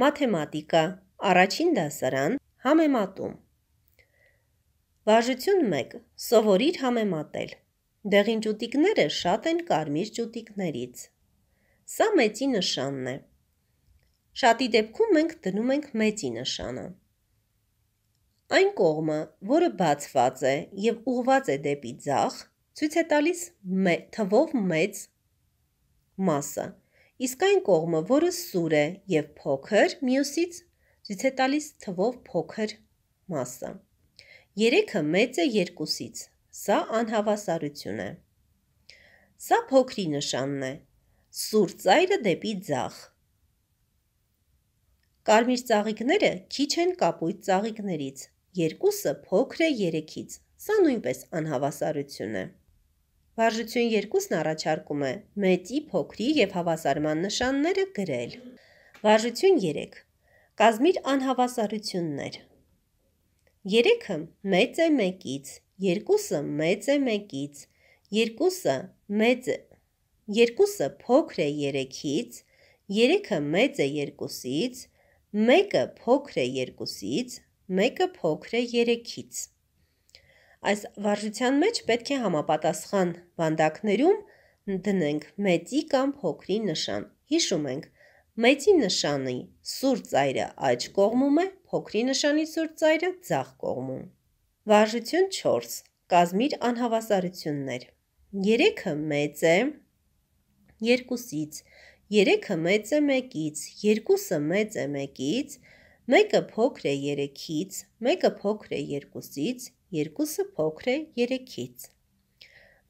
մաթեմատիկա, առաջին դասարան, համեմատում։ Վարժություն 1. Սովորիր համեմատել։ Դեղին ճուտիկները շատ են կարմիր ճուտիկներից։ Սա մեծի նշանն է։ Շատի դեպքում մենք դնում ենք մեծի նշանը։ Այն կողմը, որը բացված է եւ ուղված է դեպի ձախ, ցույց է տալիս թվով մեծ մասը իսկ այն կողմը, որը սուր է եւ փոքր, մյուսից ցույց է տալիս թվով փոքր մասը։ 3-ը մեծ է 2-ից։ Սա անհավասարություն է։ Սա փոքրի նշանն է։ Սուր ծայրը դեպի ձախ։ Կարմիր ծաղիկները քիչ են կապույտ ծաղիկներից։ Երկուսը փոքր է 3-ից։ Սա նույնպես անհավասարություն է։ Վարժություն երկուսն առաջարկում է մեծի, փոքրի և հավասարման նշանները գրել։ Վարժություն 3. Կազմիր անհավասարություններ։ 3-ը մեծ է 1-ից, 2-ը մեծ է 1-ից, 2-ը մեծ է 2-ը փոքր է 3-ից, 3-ը մեծ է 2-ից, 1-ը փոքր է 2-ից, 1-ը փոքր է 3-ից։ Այս վարժության մեջ պետք է համապատասխան վանդակներում դնենք մեծի կամ փոքրի նշան։ Հիշում ենք, մեծի նշանի սուր ծայրը աջ կողմում է, փոքրի նշանի սուր ծայրը ձախ կողմում։ Վարժություն 4. Կազմիր անհավասարություններ։ 3-ը մեծ է 2-ից, 3-ը մեծ է 1-ից, 2-ը մեծ է 1-ից, Մեկը փոքր է 3-ից, մեկը փոքր է 2-ից, երկուսը փոքր է 3-ից։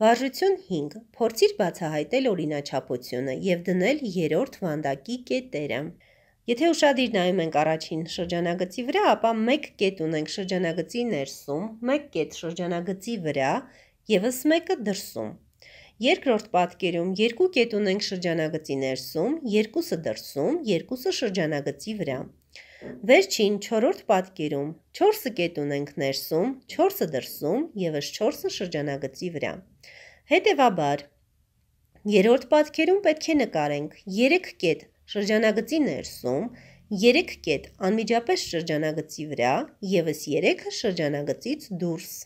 Վարժություն 5. Փորձիր բացահայտել օրինաչափությունը եւ դնել երրորդ վանդակի կետերը։ Եթե ուշադիր նայում ենք առաջին շրջանագծի վրա, ապա 1 կետ ունենք շրջանագծի ներսում, 1 կետ շրջանագծի վրա եւս մեկը դրսում։ Երկրորդ պատկերում երկու կետ ունենք շրջանագծի ներսում, երկուսը դրսում, երկուսը շրջանագծի վրա։ Վերջին 4-րդ պատկերում 4 կետ ունենք ներսում, 4-ը դրսում եւս 4-ը շրջանագծի վրա։ Հետևաբար, երրորդ պատկերում պետք է նկարենք 3 կետ շրջանագծի ներսում, 3 կետ անմիջապես շրջանագծի վրա եւս 3-ը շրջանագծից դուրս։